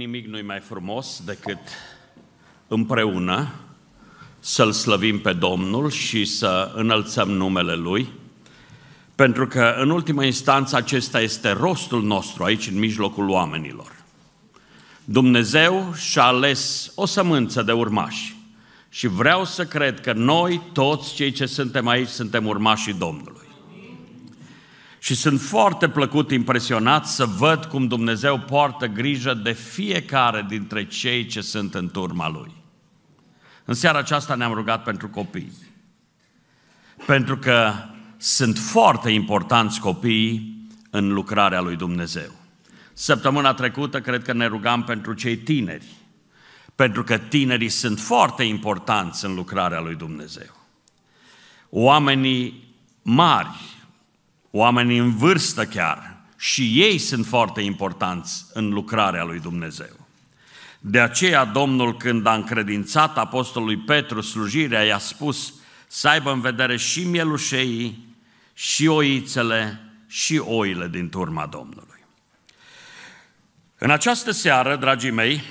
Nimic nu-i mai frumos decât împreună să-L slăvim pe Domnul și să înălțăm numele Lui, pentru că, în ultima instanță, acesta este rostul nostru aici, în mijlocul oamenilor. Dumnezeu și-a ales o sămânță de urmași și vreau să cred că noi, toți cei ce suntem aici, suntem urmașii Domnului. Și sunt foarte plăcut impresionat să văd cum Dumnezeu poartă grijă de fiecare dintre cei ce sunt în turma Lui. În seara aceasta ne-am rugat pentru copii. Pentru că sunt foarte importanți copiii în lucrarea lui Dumnezeu. Săptămâna trecută cred că ne rugam pentru cei tineri, pentru că tinerii sunt foarte importanți în lucrarea lui Dumnezeu. Oamenii mari, oameni în vârstă chiar, și ei sunt foarte importanți în lucrarea lui Dumnezeu. De aceea Domnul când a încredințat apostolului Petru slujirea, i-a spus să aibă în vedere și mielușeii, și oițele, și oile din turma Domnului. În această seară, dragii mei,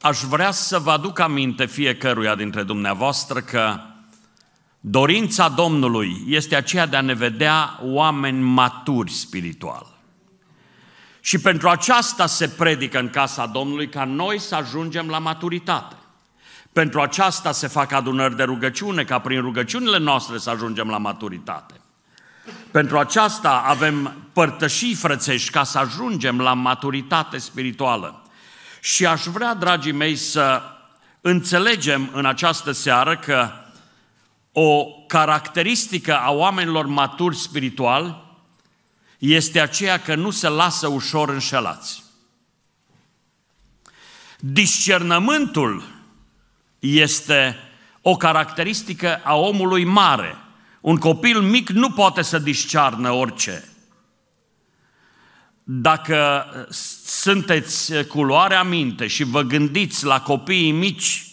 aș vrea să vă aduc aminte fiecăruia dintre dumneavoastră că Dorința Domnului este aceea de a ne vedea oameni maturi spiritual. Și pentru aceasta se predică în casa Domnului ca noi să ajungem la maturitate. Pentru aceasta se fac adunări de rugăciune, ca prin rugăciunile noastre să ajungem la maturitate. Pentru aceasta avem părtășii frățești ca să ajungem la maturitate spirituală. Și aș vrea, dragii mei, să înțelegem în această seară că o caracteristică a oamenilor maturi spiritual este aceea că nu se lasă ușor înșelați. Discernământul este o caracteristică a omului mare. Un copil mic nu poate să discearnă orice. Dacă sunteți cu luarea minte și vă gândiți la copiii mici,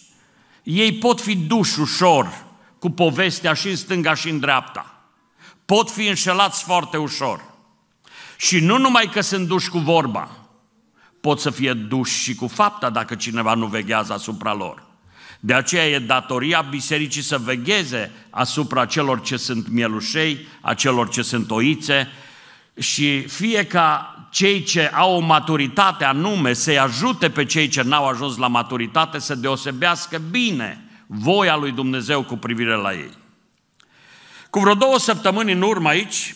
ei pot fi duși ușor cu povestea și în stânga și în dreapta. Pot fi înșelați foarte ușor. Și nu numai că sunt duși cu vorba, pot să fie duși și cu fapta dacă cineva nu veghează asupra lor. De aceea e datoria bisericii să vegheze asupra celor ce sunt mielușei, a celor ce sunt oițe și fie ca cei ce au o maturitate anume să-i ajute pe cei ce n-au ajuns la maturitate să deosebească bine voia lui Dumnezeu cu privire la ei. Cu vreo două săptămâni în urmă aici,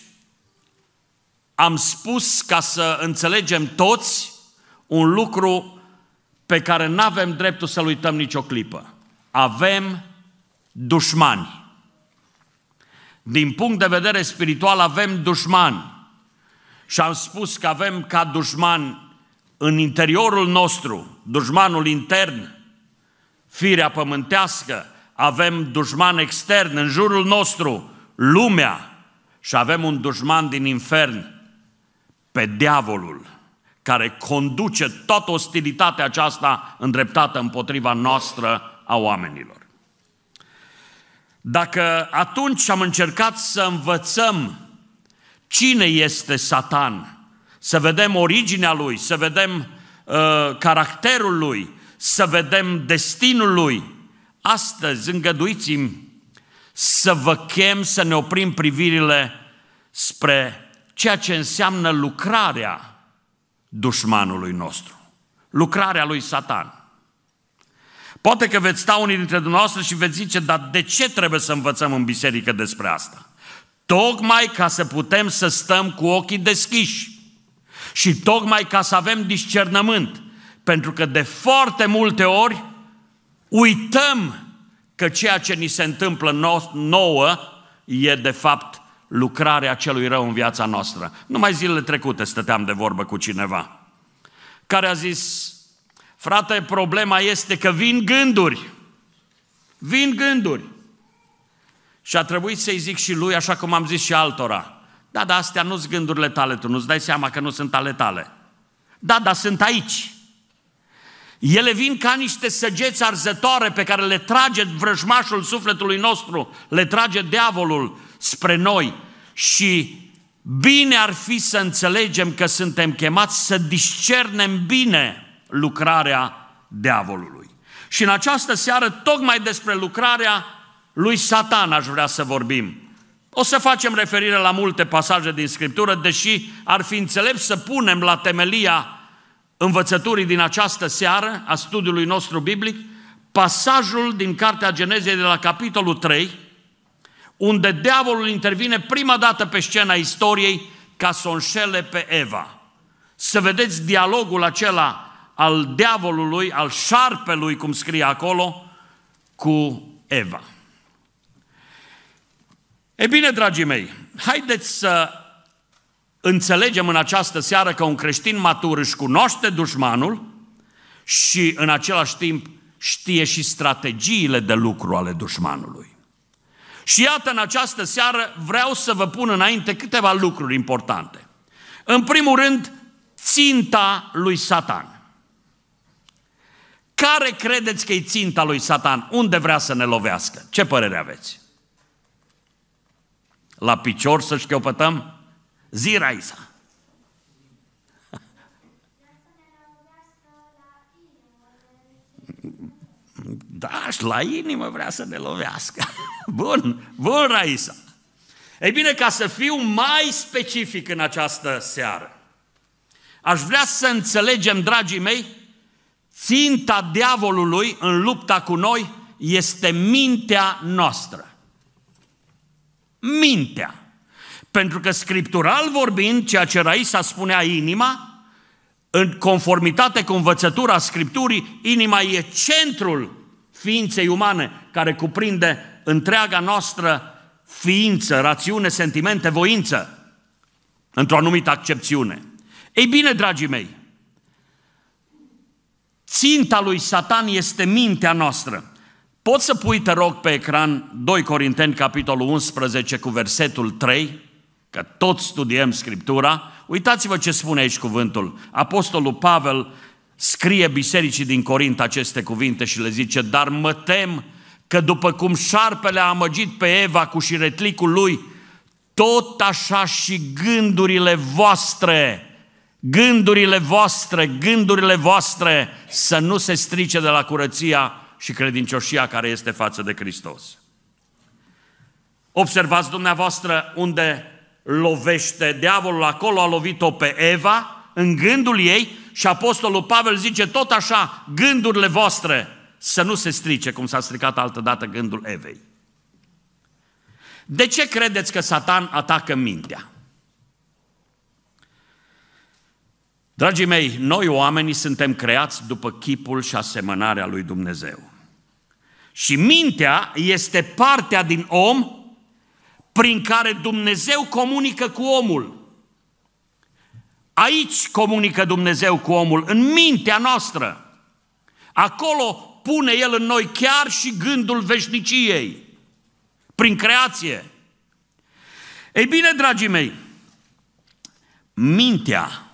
am spus ca să înțelegem toți un lucru pe care nu avem dreptul să-l uităm nicio clipă. Avem dușmani. Din punct de vedere spiritual avem dușmani. Și am spus că avem ca dușman în interiorul nostru, dușmanul intern, firea pământească, avem dușman extern în jurul nostru, lumea, și avem un dușman din infern, pe diavolul, care conduce toată ostilitatea aceasta îndreptată împotriva noastră a oamenilor. Dacă atunci am încercat să învățăm cine este Satan, să vedem originea lui, să vedem uh, caracterul lui, să vedem destinul lui. Astăzi, îngăduiți-mi să vă chem să ne oprim privirile spre ceea ce înseamnă lucrarea dușmanului nostru, lucrarea lui Satan. Poate că veți sta unii dintre dumneavoastră și veți zice, dar de ce trebuie să învățăm în biserică despre asta? Tocmai ca să putem să stăm cu ochii deschiși și tocmai ca să avem discernământ pentru că de foarte multe ori uităm că ceea ce ni se întâmplă nouă e de fapt lucrarea celui rău în viața noastră. Numai zilele trecute stăteam de vorbă cu cineva care a zis, frate, problema este că vin gânduri. Vin gânduri. Și a trebuit să-i zic și lui, așa cum am zis și altora. Da, dar astea nu sunt gândurile tale, tu nu-ți dai seama că nu sunt ale tale. Da, dar sunt aici. Ele vin ca niște săgeți arzătoare pe care le trage vrăjmașul sufletului nostru, le trage diavolul spre noi și bine ar fi să înțelegem că suntem chemați să discernem bine lucrarea diavolului. Și în această seară, tocmai despre lucrarea lui Satan aș vrea să vorbim. O să facem referire la multe pasaje din Scriptură, deși ar fi înțelept să punem la temelia învățăturii din această seară a studiului nostru biblic, pasajul din Cartea Genezei de la capitolul 3, unde diavolul intervine prima dată pe scena istoriei ca să o înșele pe Eva. Să vedeți dialogul acela al diavolului, al șarpelui, cum scrie acolo, cu Eva. E bine, dragii mei, haideți să înțelegem în această seară că un creștin matur își cunoaște dușmanul și în același timp știe și strategiile de lucru ale dușmanului. Și iată, în această seară vreau să vă pun înainte câteva lucruri importante. În primul rând, ținta lui Satan. Care credeți că e ținta lui Satan? Unde vrea să ne lovească? Ce părere aveți? La picior să șchiopătăm? Zi, Raisa! Da, și la inimă vrea să ne lovească. Bun, bun, Raisa. Ei bine, ca să fiu mai specific în această seară, aș vrea să înțelegem, dragii mei, ținta diavolului în lupta cu noi este mintea noastră. Mintea. Pentru că scriptural vorbind, ceea ce Raisa spunea inima, în conformitate cu învățătura Scripturii, inima e centrul ființei umane, care cuprinde întreaga noastră ființă, rațiune, sentimente, voință, într-o anumită accepțiune. Ei bine, dragii mei, ținta lui Satan este mintea noastră. Poți să pui, te rog, pe ecran 2 Corinteni, capitolul 11, cu versetul 3? că toți studiem Scriptura, uitați-vă ce spune aici cuvântul. Apostolul Pavel scrie bisericii din Corint aceste cuvinte și le zice, dar mă tem că după cum șarpele a amăgit pe Eva cu șiretlicul lui, tot așa și gândurile voastre, gândurile voastre, gândurile voastre să nu se strice de la curăția și credincioșia care este față de Hristos. Observați dumneavoastră unde lovește, diavolul acolo a lovit-o pe Eva, în gândul ei, și Apostolul Pavel zice tot așa, gândurile voastre să nu se strice, cum s-a stricat altădată gândul Evei. De ce credeți că Satan atacă mintea? Dragii mei, noi oamenii suntem creați după chipul și asemănarea lui Dumnezeu. Și mintea este partea din om prin care Dumnezeu comunică cu omul. Aici comunică Dumnezeu cu omul, în mintea noastră. Acolo pune El în noi chiar și gândul veșniciei, prin creație. Ei bine, dragii mei, mintea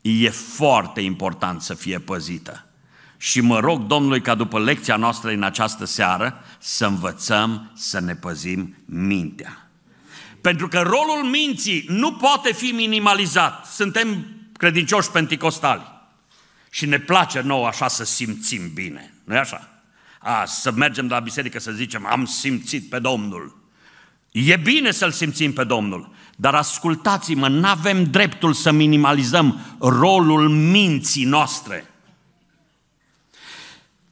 e foarte important să fie păzită și mă rog Domnului ca după lecția noastră în această seară să învățăm să ne păzim mintea. Pentru că rolul minții nu poate fi minimalizat. Suntem credincioși penticostali și ne place nouă așa să simțim bine. nu e așa? A, să mergem la biserică să zicem am simțit pe Domnul. E bine să-L simțim pe Domnul, dar ascultați-mă, nu avem dreptul să minimalizăm rolul minții noastre.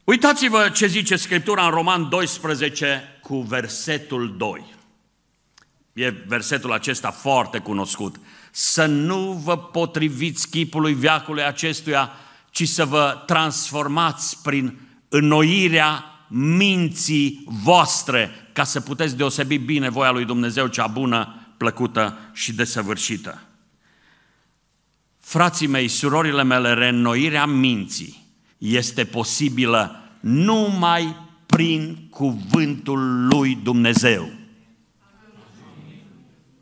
Uitați-vă ce zice Scriptura în Roman 12 cu versetul 2. E versetul acesta foarte cunoscut. Să nu vă potriviți chipului viacului acestuia, ci să vă transformați prin înnoirea minții voastre, ca să puteți deosebi bine voia lui Dumnezeu cea bună, plăcută și desăvârșită. Frații mei, surorile mele, reînnoirea minții este posibilă numai prin cuvântul lui Dumnezeu.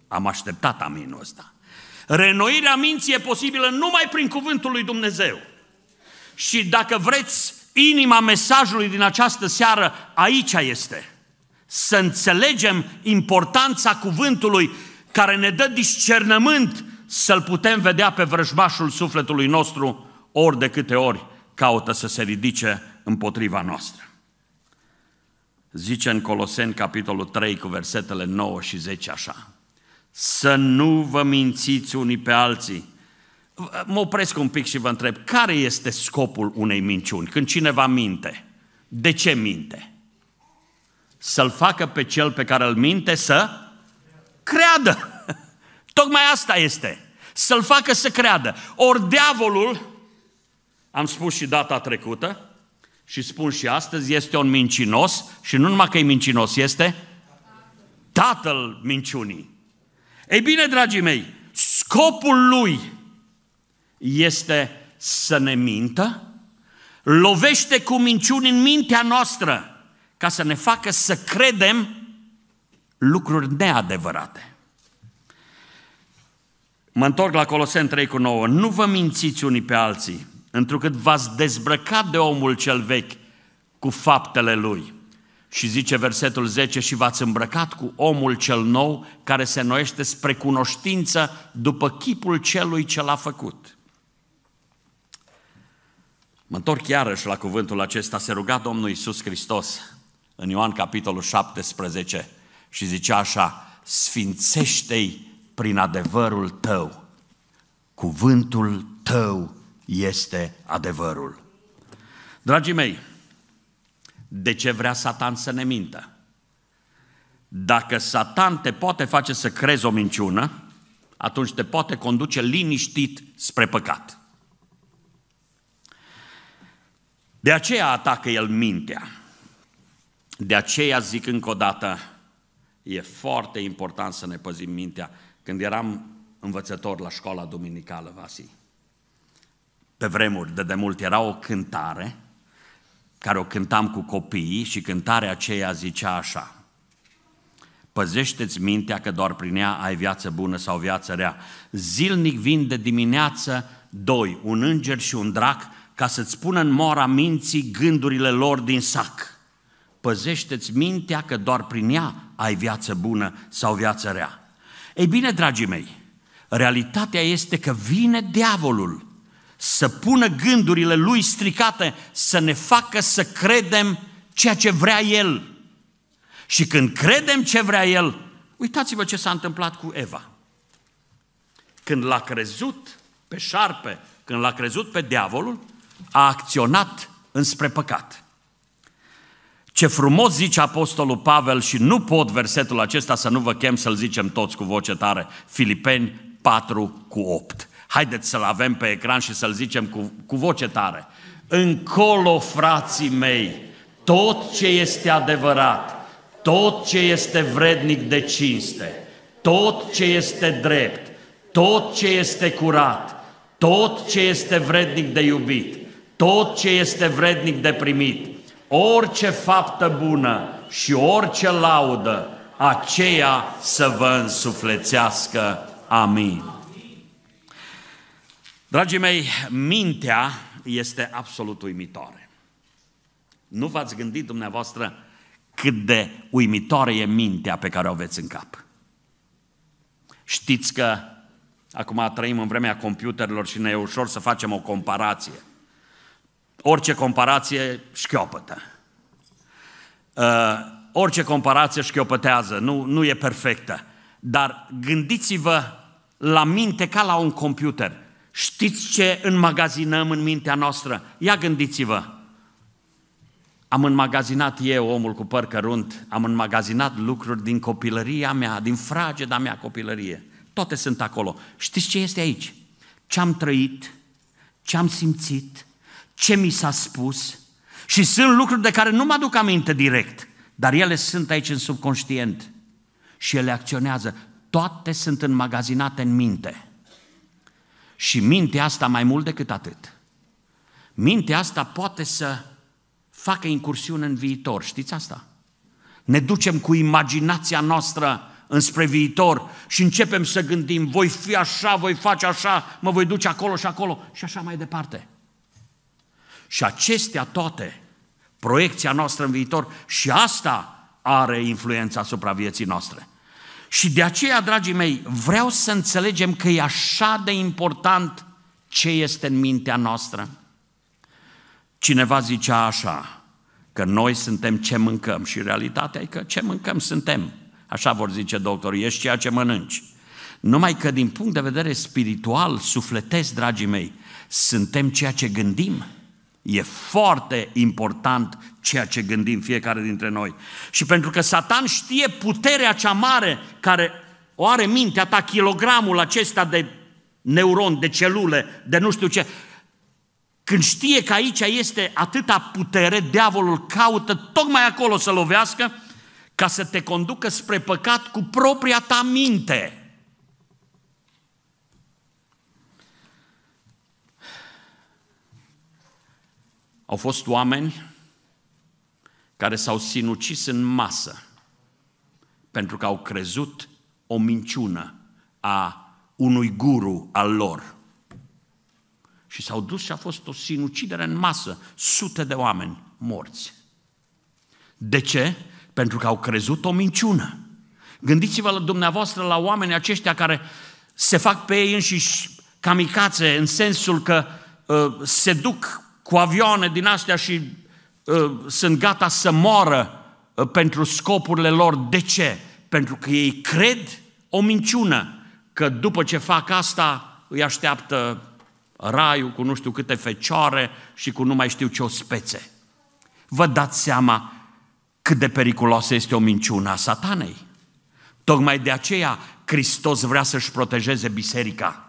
Am așteptat aminul ăsta. Renoirea minții e posibilă numai prin cuvântul lui Dumnezeu. Și dacă vreți, inima mesajului din această seară aici este. Să înțelegem importanța cuvântului care ne dă discernământ să-l putem vedea pe vrăjmașul sufletului nostru ori de câte ori caută să se ridice împotriva noastră. Zice în Coloseni, capitolul 3, cu versetele 9 și 10 așa. Să nu vă mințiți unii pe alții. Mă opresc un pic și vă întreb, care este scopul unei minciuni? Când cineva minte, de ce minte? Să-l facă pe cel pe care îl minte să creadă. Tocmai asta este. Să-l facă să creadă. Ori diavolul am spus și data trecută și spun și astăzi, este un mincinos și nu numai că e mincinos, este tatăl minciunii. Ei bine, dragii mei, scopul lui este să ne mintă, lovește cu minciuni în mintea noastră ca să ne facă să credem lucruri neadevărate. Mă întorc la Colosen 3 cu 9. Nu vă mințiți unii pe alții, întrucât v-ați dezbrăcat de omul cel vechi cu faptele lui. Și zice versetul 10, și v-ați îmbrăcat cu omul cel nou care se noiește spre cunoștință după chipul celui ce l-a făcut. Mă întorc iarăși la cuvântul acesta, se ruga Domnul Iisus Hristos în Ioan capitolul 17 și zicea așa, sfințește-i prin adevărul tău, cuvântul tău este adevărul. Dragii mei, de ce vrea Satan să ne mintă? Dacă Satan te poate face să crezi o minciună, atunci te poate conduce liniștit spre păcat. De aceea atacă el mintea. De aceea zic încă o dată, e foarte important să ne păzim mintea. Când eram învățător la școala duminicală, Vasii, pe vremuri de demult era o cântare care o cântam cu copiii și cântarea aceea zicea așa. Păzește-ți mintea că doar prin ea ai viață bună sau viață rea. Zilnic vin de dimineață doi, un înger și un drac, ca să-ți pună în mora minții gândurile lor din sac. Păzește-ți mintea că doar prin ea ai viață bună sau viață rea. Ei bine, dragii mei, realitatea este că vine diavolul să pună gândurile lui stricate, să ne facă să credem ceea ce vrea el. Și când credem ce vrea el, uitați-vă ce s-a întâmplat cu Eva. Când l-a crezut pe șarpe, când l-a crezut pe diavolul, a acționat înspre păcat. Ce frumos zice Apostolul Pavel și nu pot versetul acesta să nu vă chem să-l zicem toți cu voce tare. Filipeni 4 cu 8. Haideți să-l avem pe ecran și să-l zicem cu, cu voce tare. Încolo, frații mei, tot ce este adevărat, tot ce este vrednic de cinste, tot ce este drept, tot ce este curat, tot ce este vrednic de iubit, tot ce este vrednic de primit, orice faptă bună și orice laudă, aceea să vă însuflețească. Amin. Dragii mei, mintea este absolut uimitoare. Nu v-ați gândit dumneavoastră cât de uimitoare e mintea pe care o aveți în cap. Știți că acum trăim în vremea computerelor și ne e ușor să facem o comparație. Orice comparație șchiopătă. Uh, orice comparație șchiopătează, nu, nu e perfectă. Dar gândiți-vă la minte ca la un computer – Știți ce înmagazinăm în mintea noastră? Ia gândiți-vă! Am înmagazinat eu, omul cu păr cărunt, am înmagazinat lucruri din copilăria mea, din frageda mea copilărie. Toate sunt acolo. Știți ce este aici? Ce am trăit, ce am simțit, ce mi s-a spus și sunt lucruri de care nu mă aduc aminte direct, dar ele sunt aici în subconștient și ele acționează. Toate sunt înmagazinate în minte. Și mintea asta mai mult decât atât. Mintea asta poate să facă incursiune în viitor, știți asta? Ne ducem cu imaginația noastră înspre viitor și începem să gândim, voi fi așa, voi face așa, mă voi duce acolo și acolo și așa mai departe. Și acestea toate, proiecția noastră în viitor și asta are influența asupra vieții noastre. Și de aceea, dragii mei, vreau să înțelegem că e așa de important ce este în mintea noastră. Cineva zicea așa, că noi suntem ce mâncăm și realitatea e că ce mâncăm suntem. Așa vor zice doctorii, ești ceea ce mănânci. Numai că din punct de vedere spiritual, sufletesc, dragii mei, suntem ceea ce gândim. E foarte important ceea ce gândim fiecare dintre noi. Și pentru că Satan știe puterea cea mare care o are mintea ta, kilogramul acesta de neuron, de celule, de nu știu ce, când știe că aici este atâta putere, diavolul caută tocmai acolo să lovească ca să te conducă spre păcat cu propria ta minte. Au fost oameni care s-au sinucis în masă pentru că au crezut o minciună a unui guru al lor. Și s-au dus și a fost o sinucidere în masă, sute de oameni morți. De ce? Pentru că au crezut o minciună. Gândiți-vă la dumneavoastră la oamenii aceștia care se fac pe ei înșiși camicațe în sensul că uh, se duc cu avioane din astea și uh, sunt gata să moară uh, pentru scopurile lor. De ce? Pentru că ei cred o minciună că după ce fac asta îi așteaptă raiul cu nu știu câte fecioare și cu nu mai știu ce o spețe. Vă dați seama cât de periculoasă este o minciună a satanei. Tocmai de aceea Hristos vrea să-și protejeze biserica.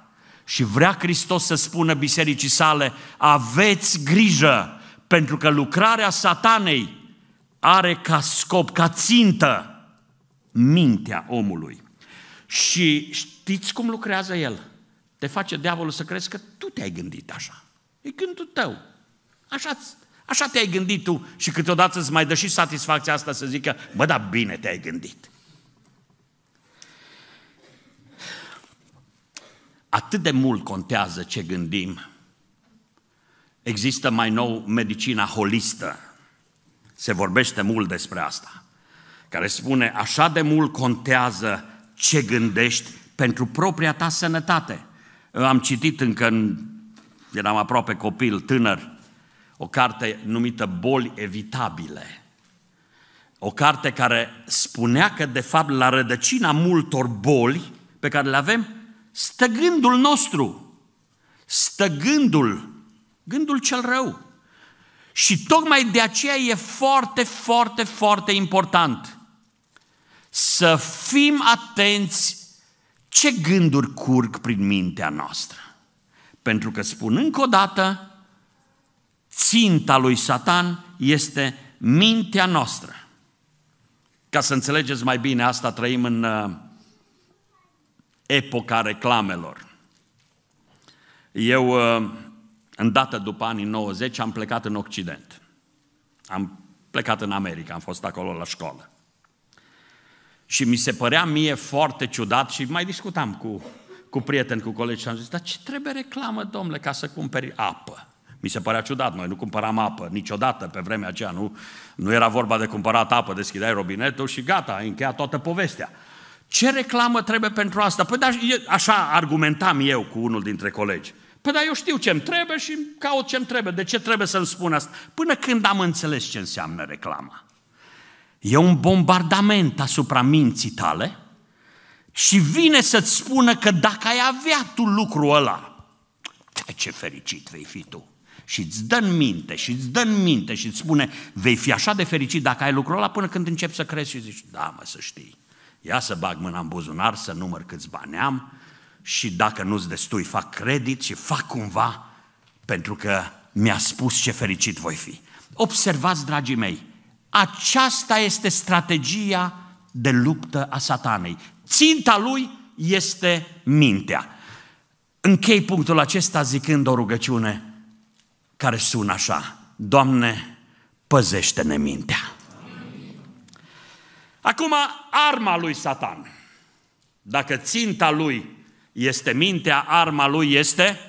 Și vrea Hristos să spună bisericii sale, aveți grijă, pentru că lucrarea satanei are ca scop, ca țintă, mintea omului. Și știți cum lucrează el? Te face diavolul să crezi că tu te-ai gândit așa. E gândul tău. Așa, așa te-ai gândit tu și câteodată îți mai dă și satisfacția asta să zică, bă, da bine te-ai gândit. Atât de mult contează ce gândim. Există mai nou medicina holistă. Se vorbește mult despre asta. Care spune, așa de mult contează ce gândești pentru propria ta sănătate. Eu am citit încă, în, eram aproape copil, tânăr, o carte numită Boli evitabile. O carte care spunea că, de fapt, la rădăcina multor boli pe care le avem, stă gândul nostru, stă gândul, gândul cel rău. Și tocmai de aceea e foarte, foarte, foarte important să fim atenți ce gânduri curg prin mintea noastră. Pentru că, spun încă o dată, ținta lui Satan este mintea noastră. Ca să înțelegeți mai bine asta, trăim în uh, epoca reclamelor. Eu, uh, în dată după anii 90, am plecat în Occident. Am plecat în America, am fost acolo la școală. Și mi se părea mie foarte ciudat și mai discutam cu, cu prieteni, cu colegi și am zis, dar ce trebuie reclamă, domnule, ca să cumperi apă? Mi se părea ciudat, noi nu cumpăram apă niciodată pe vremea aceea, nu, nu era vorba de cumpărat apă, deschideai robinetul și gata, ai încheiat toată povestea. Ce reclamă trebuie pentru asta? Păi da, așa argumentam eu cu unul dintre colegi. Păi da, eu știu ce-mi trebuie și caut ce-mi trebuie. De ce trebuie să-mi spun asta? Până când am înțeles ce înseamnă reclama. E un bombardament asupra minții tale și vine să-ți spună că dacă ai avea tu lucrul ăla, ce fericit vei fi tu. Și îți dă în minte, și îți dă în minte și îți spune, vei fi așa de fericit dacă ai lucrul ăla până când începi să crezi și zici, da mă, să știi. Ia să bag mâna în buzunar, să număr câți bani am și dacă nu-ți destui, fac credit și fac cumva pentru că mi-a spus ce fericit voi fi. Observați, dragii mei, aceasta este strategia de luptă a satanei. Ținta lui este mintea. Închei punctul acesta zicând o rugăciune care sună așa. Doamne, păzește-ne mintea. Acum, arma lui Satan. Dacă ținta lui este mintea, arma lui este?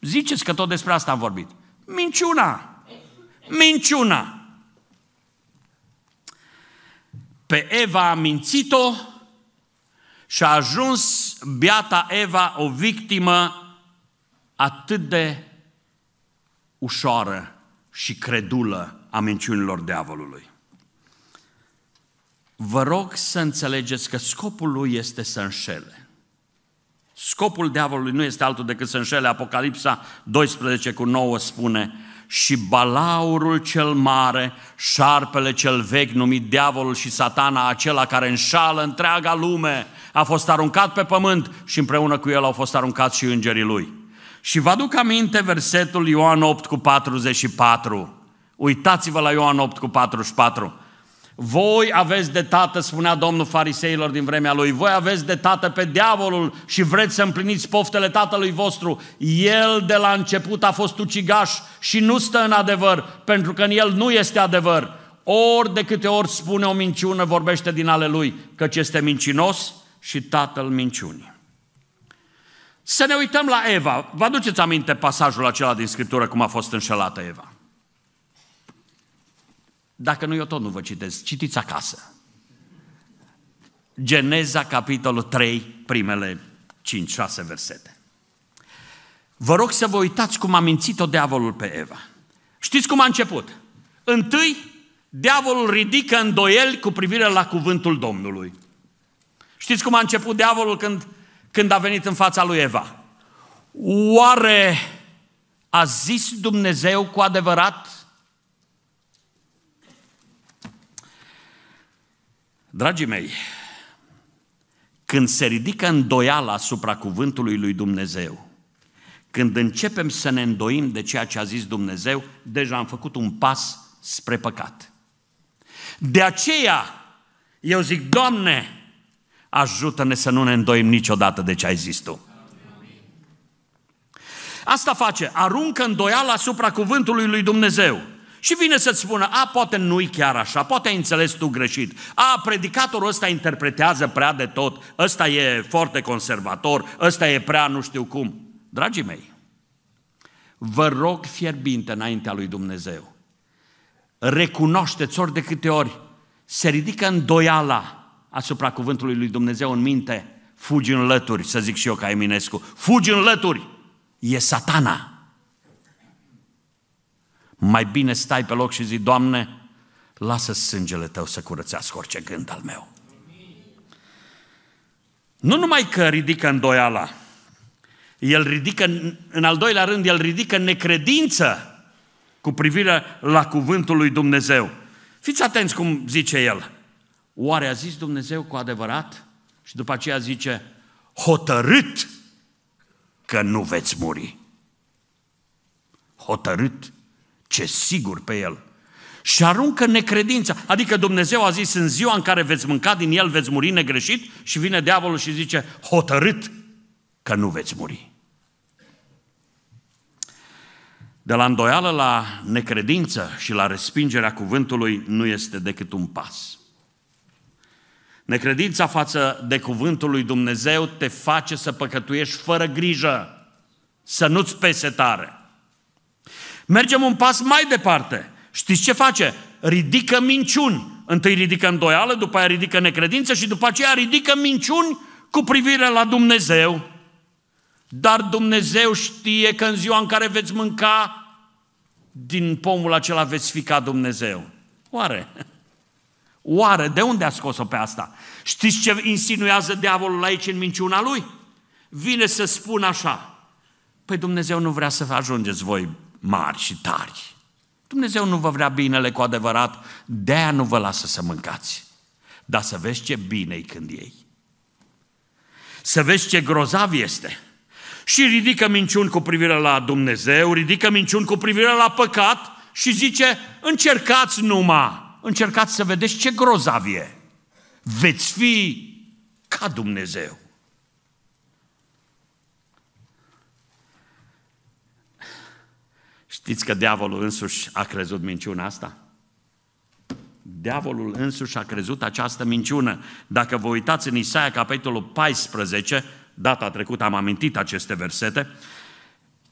Ziceți că tot despre asta am vorbit. Minciuna. Minciuna. Pe Eva a mințit-o și a ajuns beata Eva o victimă atât de ușoară și credulă a minciunilor diavolului vă rog să înțelegeți că scopul lui este să înșele. Scopul diavolului nu este altul decât să înșele. Apocalipsa 12 cu 9 spune, și balaurul cel mare, șarpele cel vechi numit diavolul și satana, acela care înșală întreaga lume, a fost aruncat pe pământ și împreună cu el au fost aruncați și îngerii lui. Și vă aduc aminte versetul Ioan 8 cu 44. Uitați-vă la Ioan 8 cu 44. Voi aveți de tată, spunea Domnul fariseilor din vremea lui, voi aveți de tată pe diavolul și vreți să împliniți poftele tatălui vostru. El de la început a fost ucigaș și nu stă în adevăr, pentru că în el nu este adevăr. Ori de câte ori spune o minciună, vorbește din ale lui, căci este mincinos și tatăl minciunii. Să ne uităm la Eva. Vă aduceți aminte pasajul acela din Scriptură cum a fost înșelată Eva. Dacă nu, eu tot nu vă citesc. Citiți acasă. Geneza, capitolul 3, primele 5-6 versete. Vă rog să vă uitați cum a mințit-o diavolul pe Eva. Știți cum a început? Întâi, diavolul ridică îndoieli cu privire la cuvântul Domnului. Știți cum a început diavolul când, când a venit în fața lui Eva? Oare a zis Dumnezeu cu adevărat Dragii mei, când se ridică îndoiala asupra cuvântului lui Dumnezeu, când începem să ne îndoim de ceea ce a zis Dumnezeu, deja am făcut un pas spre păcat. De aceea, eu zic, Doamne, ajută-ne să nu ne îndoim niciodată de ce ai zis Tu. Asta face, aruncă îndoiala asupra cuvântului lui Dumnezeu. Și vine să-ți spună, a, poate nu-i chiar așa, poate ai înțeles tu greșit. A, predicatorul ăsta interpretează prea de tot, ăsta e foarte conservator, ăsta e prea nu știu cum. Dragii mei, vă rog fierbinte înaintea lui Dumnezeu, recunoașteți ori de câte ori se ridică îndoiala asupra cuvântului lui Dumnezeu în minte, fugi în lături, să zic și eu ca Eminescu, fugi în lături, e satana mai bine stai pe loc și zici, Doamne, lasă sângele Tău să curățească orice gând al meu. Nu numai că ridică îndoiala, el ridică, în al doilea rând, el ridică necredință cu privire la cuvântul lui Dumnezeu. Fiți atenți cum zice el. Oare a zis Dumnezeu cu adevărat? Și după aceea zice, hotărât că nu veți muri. Hotărât ce sigur pe el. Și aruncă necredința. Adică Dumnezeu a zis, în ziua în care veți mânca din el, veți muri negreșit și vine diavolul și zice, hotărât că nu veți muri. De la îndoială la necredință și la respingerea cuvântului nu este decât un pas. Necredința față de cuvântul lui Dumnezeu te face să păcătuiești fără grijă, să nu-ți pese tare. Mergem un pas mai departe. Știți ce face? Ridică minciuni. Întâi ridică îndoială, după aia ridică necredință și după aceea ridică minciuni cu privire la Dumnezeu. Dar Dumnezeu știe că în ziua în care veți mânca din pomul acela veți fi ca Dumnezeu. Oare? Oare? De unde a scos-o pe asta? Știți ce insinuează diavolul aici în minciuna lui? Vine să spun așa. Păi Dumnezeu nu vrea să ajungeți voi mari și tari. Dumnezeu nu vă vrea binele cu adevărat, de-aia nu vă lasă să mâncați. Dar să vezi ce bine când ei. Să vezi ce grozav este. Și ridică minciuni cu privire la Dumnezeu, ridică minciuni cu privire la păcat și zice, încercați numai, încercați să vedeți ce grozav e. Veți fi ca Dumnezeu. Știți că diavolul însuși a crezut minciuna asta? Diavolul însuși a crezut această minciună. Dacă vă uitați în Isaia, capitolul 14, data trecută am amintit aceste versete,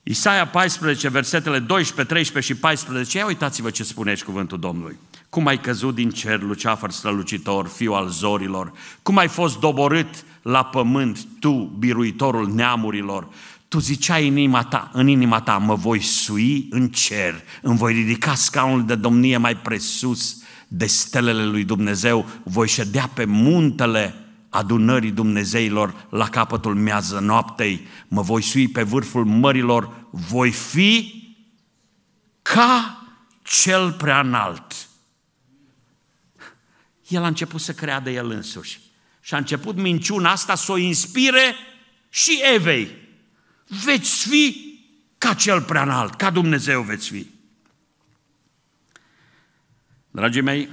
Isaia 14, versetele 12, 13 și 14, ia uitați-vă ce aici cuvântul Domnului. Cum ai căzut din cer, luceafăr strălucitor, fiu al zorilor? Cum ai fost doborât la pământ, tu, biruitorul neamurilor? Tu ziceai în inima ta, în inima ta mă voi sui în cer, îmi voi ridica scaunul de domnie mai presus de stelele lui Dumnezeu, voi ședea pe muntele adunării Dumnezeilor la capătul miază noaptei, mă voi sui pe vârful mărilor, voi fi ca cel prea înalt. El a început să creadă el însuși și a început minciuna asta să o inspire și Evei veți fi ca cel prea înalt, ca Dumnezeu veți fi. Dragii mei,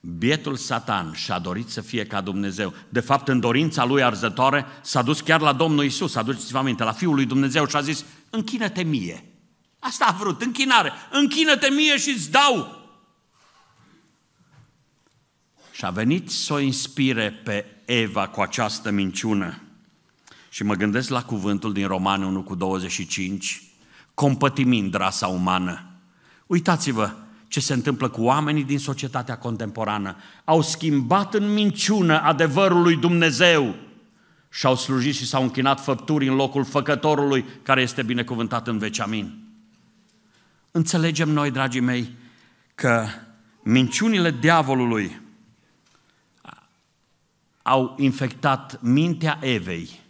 bietul Satan și-a dorit să fie ca Dumnezeu. De fapt, în dorința lui arzătoare, s-a dus chiar la Domnul Isus, aduceți-vă aminte, la Fiul lui Dumnezeu și a zis, închină-te mie. Asta a vrut, închinare. Închină-te mie și îți dau. Și a venit să o inspire pe Eva cu această minciună. Și mă gândesc la cuvântul din Romani 1 cu 25, compătimind rasa umană. Uitați-vă ce se întâmplă cu oamenii din societatea contemporană. Au schimbat în minciună adevărul lui Dumnezeu și au slujit și s-au închinat făpturi în locul făcătorului care este binecuvântat în veci. Amin. Înțelegem noi, dragii mei, că minciunile diavolului au infectat mintea Evei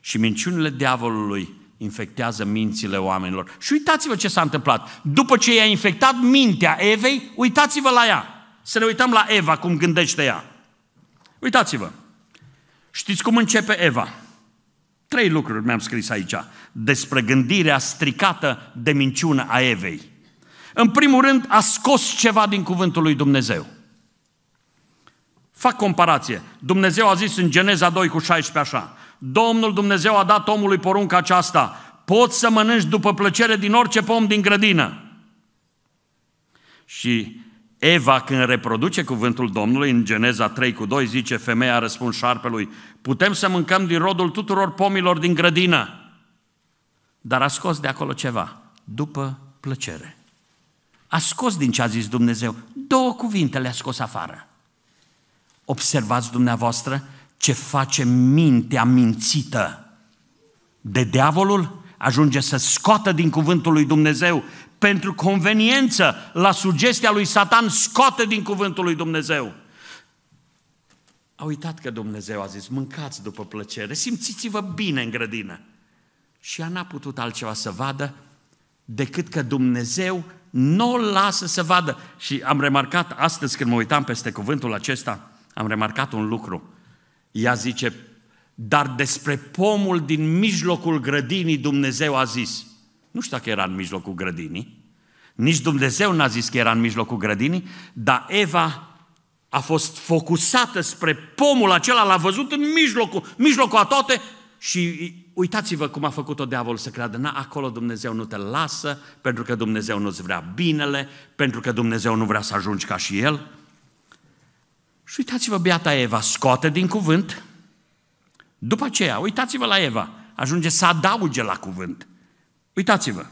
și minciunile diavolului infectează mințile oamenilor. Și uitați-vă ce s-a întâmplat. După ce i-a infectat mintea Evei, uitați-vă la ea. Să ne uităm la Eva, cum gândește ea. Uitați-vă. Știți cum începe Eva? Trei lucruri mi-am scris aici despre gândirea stricată de minciună a Evei. În primul rând, a scos ceva din cuvântul lui Dumnezeu. Fac comparație. Dumnezeu a zis în Geneza 2 cu 16 așa. Domnul Dumnezeu a dat omului porunca aceasta. Poți să mănânci după plăcere din orice pom din grădină. Și Eva, când reproduce cuvântul Domnului în Geneza 3 cu 2, zice, femeia a răspuns șarpelui, putem să mâncăm din rodul tuturor pomilor din grădină. Dar a scos de acolo ceva, după plăcere. A scos din ce a zis Dumnezeu. Două cuvinte le-a scos afară. Observați dumneavoastră ce face mintea mințită de diavolul, ajunge să scoată din cuvântul lui Dumnezeu pentru conveniență, la sugestia lui Satan, scoate din cuvântul lui Dumnezeu. A uitat că Dumnezeu a zis, mâncați după plăcere, simțiți-vă bine în grădină. Și ea n-a putut altceva să vadă decât că Dumnezeu nu o lasă să vadă. Și am remarcat astăzi când mă uitam peste cuvântul acesta, am remarcat un lucru. Ea zice, dar despre pomul din mijlocul grădinii Dumnezeu a zis. Nu știu dacă era în mijlocul grădinii, nici Dumnezeu n-a zis că era în mijlocul grădinii, dar Eva a fost focusată spre pomul acela, l-a văzut în mijlocul, mijlocul a toate și uitați-vă cum a făcut-o diavolul să creadă, na, acolo Dumnezeu nu te lasă, pentru că Dumnezeu nu-ți vrea binele, pentru că Dumnezeu nu vrea să ajungi ca și El. Și uitați-vă, beata Eva scoate din cuvânt, după aceea, uitați-vă la Eva, ajunge să adauge la cuvânt. Uitați-vă.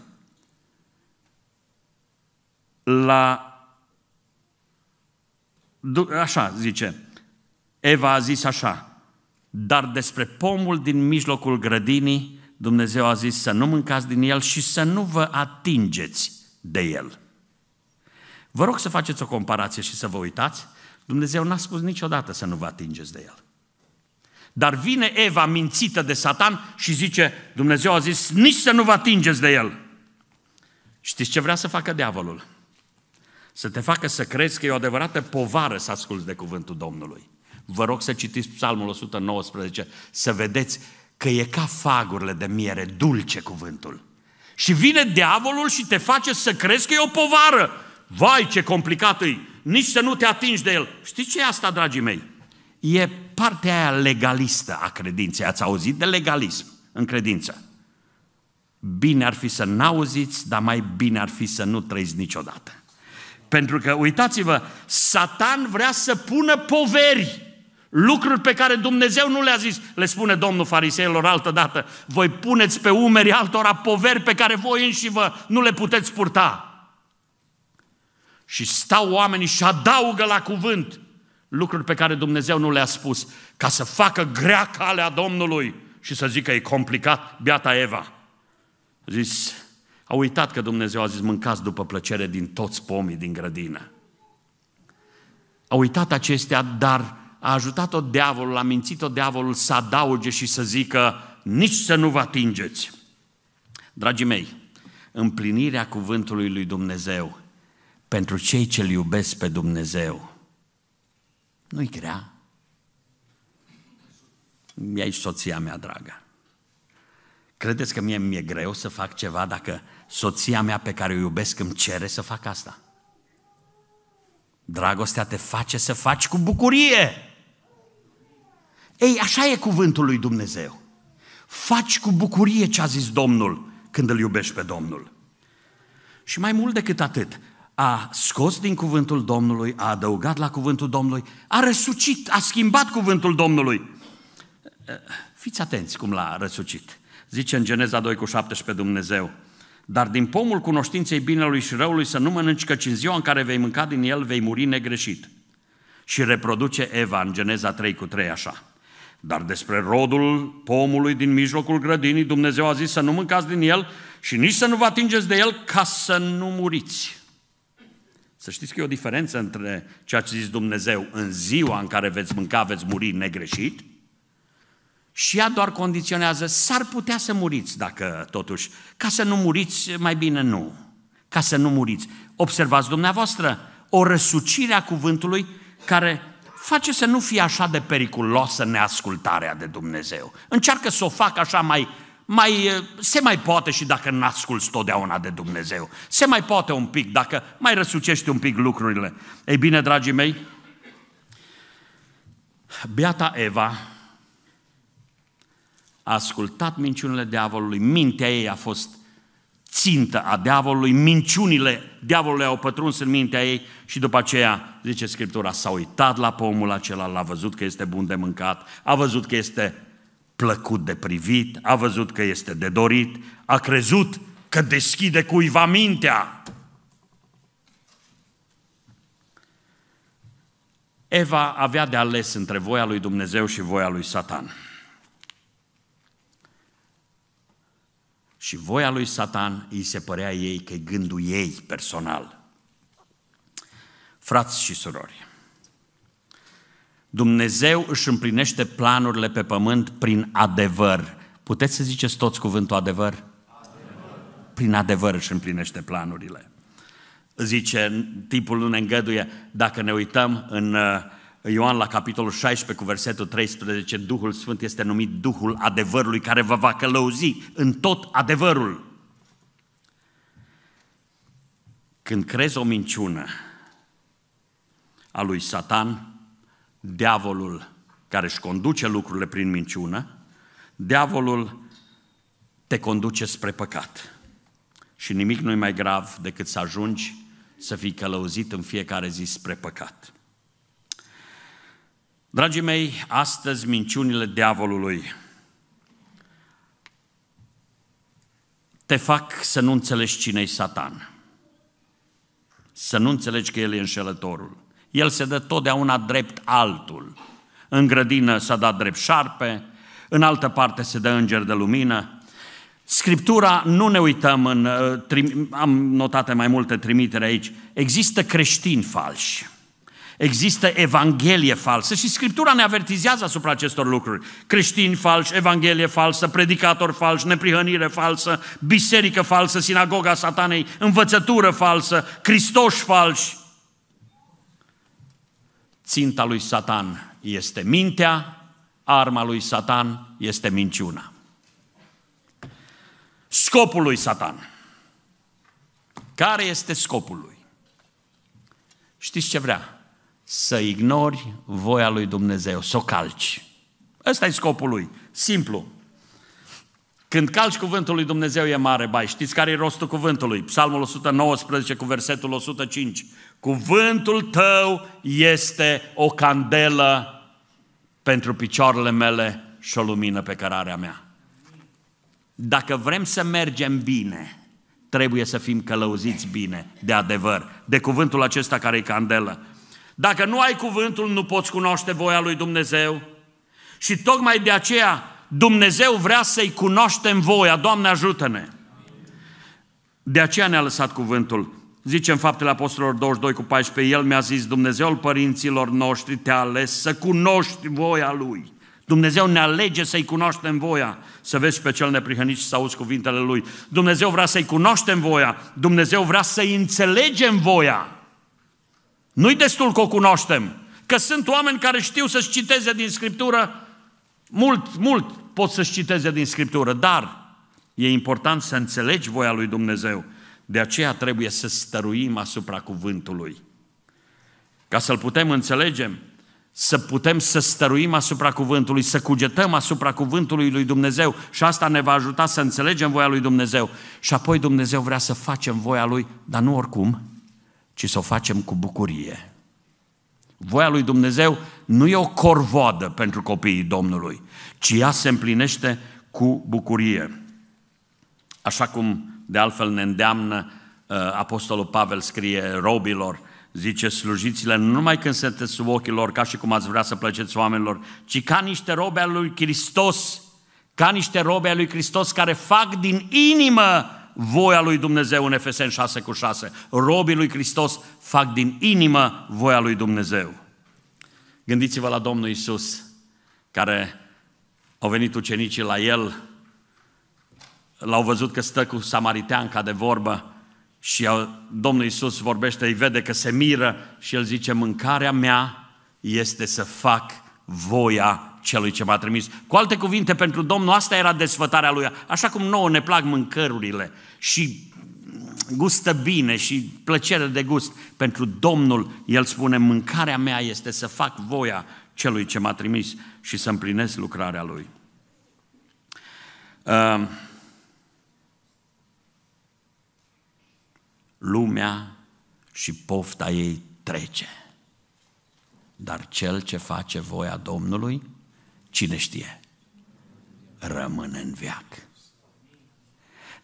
La. Așa zice. Eva a zis așa. Dar despre pomul din mijlocul grădinii, Dumnezeu a zis să nu mâncați din el și să nu vă atingeți de el. Vă rog să faceți o comparație și să vă uitați Dumnezeu n-a spus niciodată să nu vă atingeți de el. Dar vine Eva mințită de Satan și zice, Dumnezeu a zis, nici să nu vă atingeți de el. Știți ce vrea să facă diavolul? Să te facă să crezi că e o adevărată povară să asculți de cuvântul Domnului. Vă rog să citiți Psalmul 119, să vedeți că e ca fagurile de miere, dulce cuvântul. Și vine diavolul și te face să crezi că e o povară. Vai, ce complicat e! nici să nu te atingi de el. Știți ce e asta, dragii mei? E partea aia legalistă a credinței. Ați auzit de legalism în credință. Bine ar fi să n-auziți, dar mai bine ar fi să nu trăiți niciodată. Pentru că, uitați-vă, Satan vrea să pună poveri lucruri pe care Dumnezeu nu le-a zis. Le spune Domnul fariseilor altă dată, voi puneți pe umeri altora poveri pe care voi înși vă nu le puteți purta și stau oamenii și adaugă la cuvânt lucruri pe care Dumnezeu nu le-a spus, ca să facă grea calea Domnului și să zică e complicat, beata Eva. A zis, a uitat că Dumnezeu a zis, mâncați după plăcere din toți pomii din grădină. A uitat acestea, dar a ajutat-o diavolul, a mințit-o diavolul să adauge și să zică, nici să nu vă atingeți. Dragii mei, împlinirea cuvântului lui Dumnezeu pentru cei ce-L iubesc pe Dumnezeu. Nu-i grea? Mi-ai soția mea dragă. Credeți că mie mi-e greu să fac ceva dacă soția mea pe care o iubesc îmi cere să fac asta? Dragostea te face să faci cu bucurie. Ei, așa e cuvântul lui Dumnezeu. Faci cu bucurie ce a zis Domnul când îl iubești pe Domnul. Și mai mult decât atât, a scos din cuvântul Domnului, a adăugat la cuvântul Domnului, a răsucit, a schimbat cuvântul Domnului. Fiți atenți cum l-a răsucit. Zice în Geneza 2 cu 17 Dumnezeu, dar din pomul cunoștinței binelui și răului să nu mănânci, căci în ziua în care vei mânca din el vei muri negreșit. Și reproduce Eva în Geneza 3 cu 3 așa. Dar despre rodul pomului din mijlocul grădinii, Dumnezeu a zis să nu mâncați din el și nici să nu vă atingeți de el ca să nu muriți. Să știți că e o diferență între ceea ce zice Dumnezeu în ziua în care veți mânca, veți muri negreșit și ea doar condiționează, s-ar putea să muriți dacă totuși, ca să nu muriți, mai bine nu, ca să nu muriți. Observați dumneavoastră o răsucire a cuvântului care face să nu fie așa de periculoasă neascultarea de Dumnezeu. Încearcă să o facă așa mai mai, se mai poate și dacă n asculți totdeauna de Dumnezeu. Se mai poate un pic dacă mai răsucești un pic lucrurile. Ei bine, dragii mei, Beata Eva a ascultat minciunile diavolului, mintea ei a fost țintă a diavolului, minciunile diavolului au pătruns în mintea ei și după aceea, zice Scriptura, s-a uitat la pomul acela, l-a văzut că este bun de mâncat, a văzut că este plăcut de privit, a văzut că este de dorit, a crezut că deschide cuiva mintea. Eva avea de ales între voia lui Dumnezeu și voia lui Satan. Și voia lui Satan îi se părea ei că gândul ei personal. Frați și surori, Dumnezeu își împlinește planurile pe pământ prin adevăr. Puteți să ziceți toți cuvântul adevăr? adevăr. Prin adevăr își împlinește planurile. Zice, tipul nu ne îngăduie, dacă ne uităm în uh, Ioan la capitolul 16 cu versetul 13, Duhul Sfânt este numit Duhul adevărului care vă va călăuzi în tot adevărul. Când crezi o minciună a lui Satan, diavolul care își conduce lucrurile prin minciună, diavolul te conduce spre păcat. Și nimic nu e mai grav decât să ajungi să fii călăuzit în fiecare zi spre păcat. Dragii mei, astăzi minciunile diavolului te fac să nu înțelegi cine e Satan. Să nu înțelegi că el e înșelătorul. El se dă totdeauna drept altul. În grădină s-a dat drept șarpe, în altă parte se dă înger de lumină. Scriptura, nu ne uităm în, uh, am notat mai multe trimitere aici, există creștini falși. Există evanghelie falsă și Scriptura ne avertizează asupra acestor lucruri. Creștini falși, evanghelie falsă, predicator fals, neprihănire falsă, biserică falsă, sinagoga satanei, învățătură falsă, cristoși falși ținta lui Satan este mintea, arma lui Satan este minciuna. Scopul lui Satan. Care este scopul lui? Știți ce vrea? Să ignori voia lui Dumnezeu, să o calci. Ăsta e scopul lui. Simplu. Când calci cuvântul lui Dumnezeu e mare bai. Știți care e rostul cuvântului? Psalmul 119 cu versetul 105. Cuvântul tău este o candelă pentru picioarele mele și o lumină pe care are mea. Dacă vrem să mergem bine, trebuie să fim călăuziți bine de adevăr, de cuvântul acesta care e candelă. Dacă nu ai cuvântul, nu poți cunoaște voia lui Dumnezeu. Și tocmai de aceea Dumnezeu vrea să-i cunoaștem voia. Doamne ajută-ne! De aceea ne-a lăsat cuvântul. Zice în Faptele Apostolilor 22 cu 14, El mi-a zis, Dumnezeul părinților noștri te-a ales să cunoști voia Lui. Dumnezeu ne alege să-i cunoaștem voia, să vezi pe cel neprihănit și să auzi cuvintele Lui. Dumnezeu vrea să-i cunoaștem voia, Dumnezeu vrea să-i înțelegem voia. Nu-i destul că o cunoaștem, că sunt oameni care știu să-și citeze din Scriptură, mult, mult pot să-și citeze din Scriptură, dar e important să înțelegi voia lui Dumnezeu. De aceea trebuie să stăruim asupra cuvântului. Ca să-l putem înțelegem, să putem să stăruim asupra cuvântului, să cugetăm asupra cuvântului lui Dumnezeu și asta ne va ajuta să înțelegem voia lui Dumnezeu. Și apoi Dumnezeu vrea să facem voia lui, dar nu oricum, ci să o facem cu bucurie. Voia lui Dumnezeu nu e o corvoadă pentru copiii Domnului, ci ea se împlinește cu bucurie. Așa cum de altfel ne îndeamnă uh, Apostolul Pavel scrie robilor, zice, slujiți-le nu numai când sunteți sub ochii lor, ca și cum ați vrea să plăceți oamenilor, ci ca niște robe al lui Hristos, ca niște robe al lui Hristos care fac din inimă voia lui Dumnezeu în Efeseni 6 cu 6. Robii lui Hristos fac din inimă voia lui Dumnezeu. Gândiți-vă la Domnul Isus, care au venit ucenicii la el l-au văzut că stă cu samariteanca de vorbă și Domnul Iisus vorbește, îi vede că se miră și el zice, mâncarea mea este să fac voia celui ce m-a trimis. Cu alte cuvinte, pentru Domnul asta era desfătarea lui. Așa cum nouă ne plac mâncărurile și gustă bine și plăcere de gust. Pentru Domnul, el spune, mâncarea mea este să fac voia celui ce m-a trimis și să împlinesc lucrarea lui. Uh, lumea și pofta ei trece. Dar cel ce face voia Domnului, cine știe, rămâne în veac.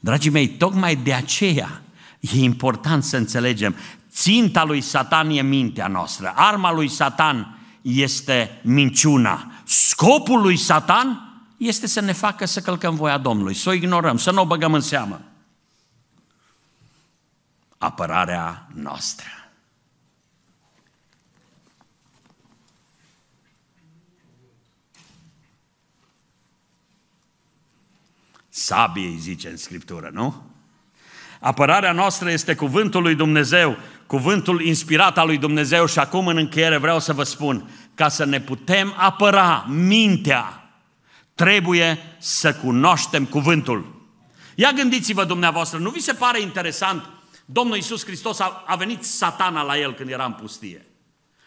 Dragii mei, tocmai de aceea e important să înțelegem, ținta lui Satan e mintea noastră, arma lui Satan este minciuna, scopul lui Satan este să ne facă să călcăm voia Domnului, să o ignorăm, să nu o băgăm în seamă apărarea noastră. Sabie îi zice în Scriptură, nu? Apărarea noastră este cuvântul lui Dumnezeu, cuvântul inspirat al lui Dumnezeu și acum în încheiere vreau să vă spun, ca să ne putem apăra mintea, trebuie să cunoaștem cuvântul. Ia gândiți-vă dumneavoastră, nu vi se pare interesant Domnul Iisus Hristos a, a venit satana la el când era în pustie.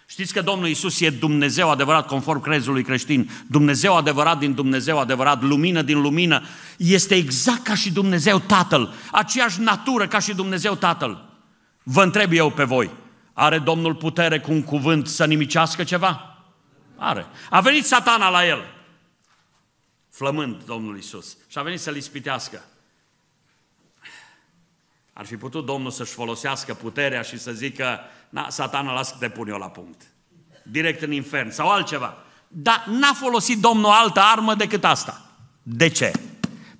Știți că Domnul Iisus e Dumnezeu adevărat conform crezului creștin, Dumnezeu adevărat din Dumnezeu adevărat, lumină din lumină, este exact ca și Dumnezeu Tatăl, aceeași natură ca și Dumnezeu Tatăl. Vă întreb eu pe voi, are Domnul putere cu un cuvânt să nimicească ceva? Are. A venit satana la el, flămând Domnul Iisus, și a venit să-l ispitească. Ar fi putut Domnul să-și folosească puterea și să zică, na, satana, las că te pun eu la punct. Direct în infern sau altceva. Dar n-a folosit Domnul altă armă decât asta. De ce?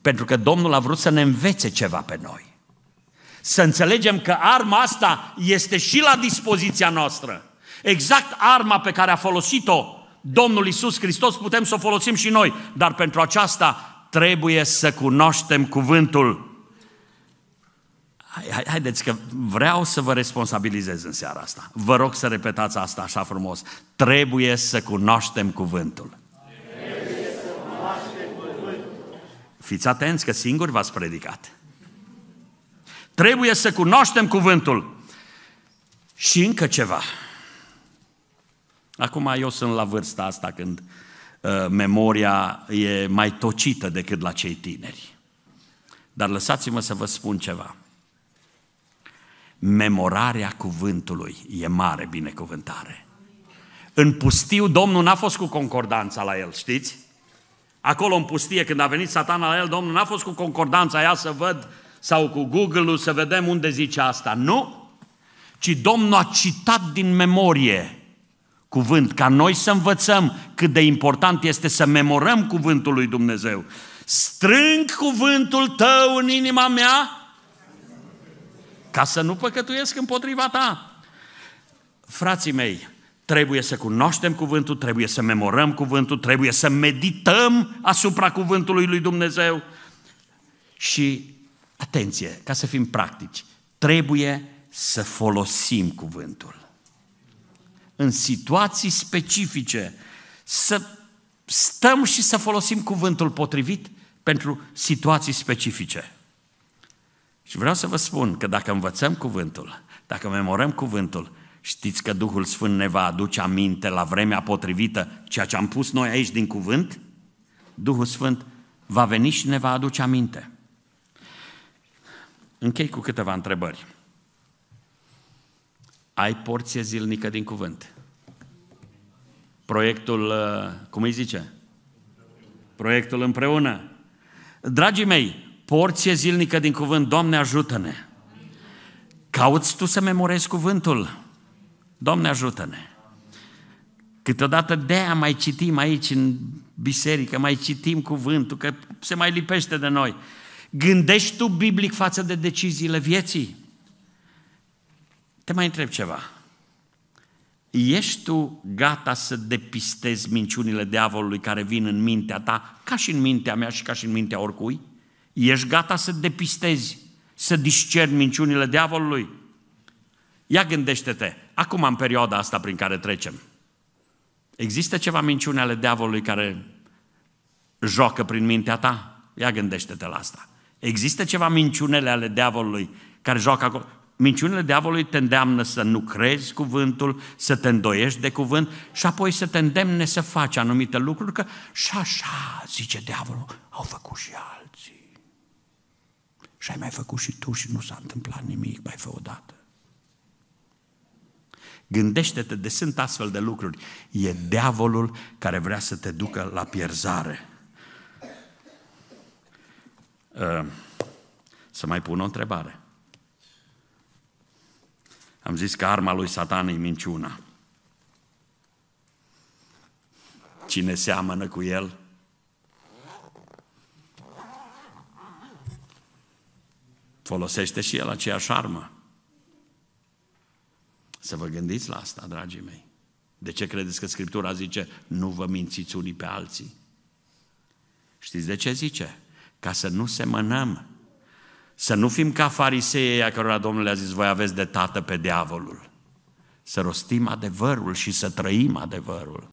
Pentru că Domnul a vrut să ne învețe ceva pe noi. Să înțelegem că arma asta este și la dispoziția noastră. Exact arma pe care a folosit-o Domnul Isus Hristos putem să o folosim și noi, dar pentru aceasta trebuie să cunoaștem cuvântul. Haideți că vreau să vă responsabilizez în seara asta. Vă rog să repetați asta așa frumos. Trebuie să cunoaștem cuvântul. Trebuie să cunoaștem cuvântul. Fiți atenți că singuri v-ați predicat. Trebuie să cunoaștem cuvântul. Și încă ceva. Acum eu sunt la vârsta asta când uh, memoria e mai tocită decât la cei tineri. Dar lăsați-mă să vă spun ceva memorarea cuvântului e mare binecuvântare. În pustiu Domnul n-a fost cu concordanța la el, știți? Acolo în pustie, când a venit satana la el, Domnul n-a fost cu concordanța aia să văd sau cu Google-ul să vedem unde zice asta. Nu! Ci Domnul a citat din memorie cuvânt, ca noi să învățăm cât de important este să memorăm cuvântul lui Dumnezeu. Strâng cuvântul tău în inima mea ca să nu păcătuiesc împotriva ta. Frații mei, trebuie să cunoaștem cuvântul, trebuie să memorăm cuvântul, trebuie să medităm asupra cuvântului lui Dumnezeu și, atenție, ca să fim practici, trebuie să folosim cuvântul. În situații specifice, să stăm și să folosim cuvântul potrivit pentru situații specifice. Și vreau să vă spun că dacă învățăm cuvântul, dacă memorăm cuvântul, știți că Duhul Sfânt ne va aduce aminte la vremea potrivită ceea ce am pus noi aici din cuvânt? Duhul Sfânt va veni și ne va aduce aminte. Închei cu câteva întrebări. Ai porție zilnică din cuvânt? Proiectul, uh, cum îi zice? Proiectul împreună. Dragii mei, porție zilnică din cuvânt, Doamne ajută-ne. Cauți tu să memorezi cuvântul? Doamne ajută-ne. Câteodată de-aia mai citim aici în biserică, mai citim cuvântul, că se mai lipește de noi. Gândești tu biblic față de deciziile vieții? Te mai întreb ceva. Ești tu gata să depistezi minciunile diavolului care vin în mintea ta, ca și în mintea mea și ca și în mintea oricui? Ești gata să depistezi, să discerni minciunile diavolului? Ia gândește-te, acum în perioada asta prin care trecem, există ceva minciune ale diavolului care joacă prin mintea ta? Ia gândește-te la asta. Există ceva minciunele ale diavolului care joacă acolo? Minciunile diavolului te îndeamnă să nu crezi cuvântul, să te îndoiești de cuvânt și apoi să te îndemne să faci anumite lucruri, că și așa, zice diavolul, au făcut și alții. Și ai mai făcut și tu și nu s-a întâmplat nimic, mai fă odată. Gândește-te de sunt astfel de lucruri. E diavolul care vrea să te ducă la pierzare. Ă, să mai pun o întrebare. Am zis că arma lui satan e minciuna. Cine seamănă cu el, folosește și el aceeași armă. Să vă gândiți la asta, dragii mei. De ce credeți că Scriptura zice nu vă mințiți unii pe alții? Știți de ce zice? Ca să nu semănăm. Să nu fim ca fariseii a cărora Domnul le-a zis voi aveți de tată pe diavolul. Să rostim adevărul și să trăim adevărul.